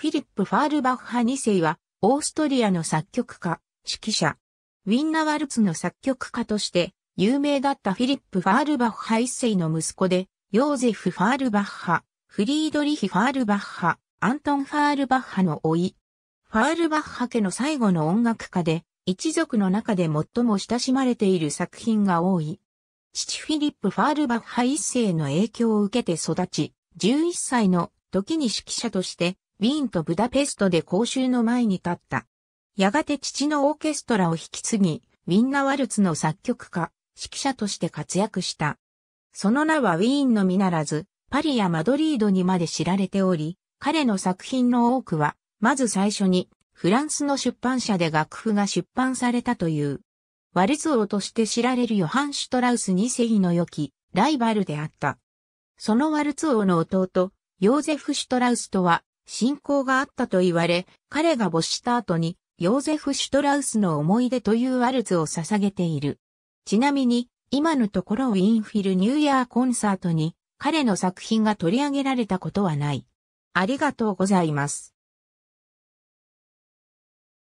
フィリップ・ファールバッハ2世は、オーストリアの作曲家、指揮者、ウィンナワルツの作曲家として、有名だったフィリップ・ファールバッハ1世の息子で、ヨーゼフ・ファールバッハ、フリードリヒ・ファールバッハ、アントン・ファールバッハの甥。ファールバッハ家の最後の音楽家で、一族の中で最も親しまれている作品が多い。父フィリップ・ファールバッハ一世の影響を受けて育ち、11歳の時に指揮者としてウィーンとブダペストで公衆の前に立った。やがて父のオーケストラを引き継ぎ、ウィンナワルツの作曲家、指揮者として活躍した。その名はウィーンのみならず、パリやマドリードにまで知られており、彼の作品の多くは、まず最初に、フランスの出版社で楽譜が出版されたという。ワルツ王として知られるヨハン・シュトラウス二世の良き、ライバルであった。そのワルツ王の弟、ヨーゼフ・シュトラウスとは、信仰があったと言われ、彼が没した後に、ヨーゼフ・シュトラウスの思い出というワルツを捧げている。ちなみに、今のところウィンフィルニューイヤーコンサートに彼の作品が取り上げられたことはない。ありがとうございます。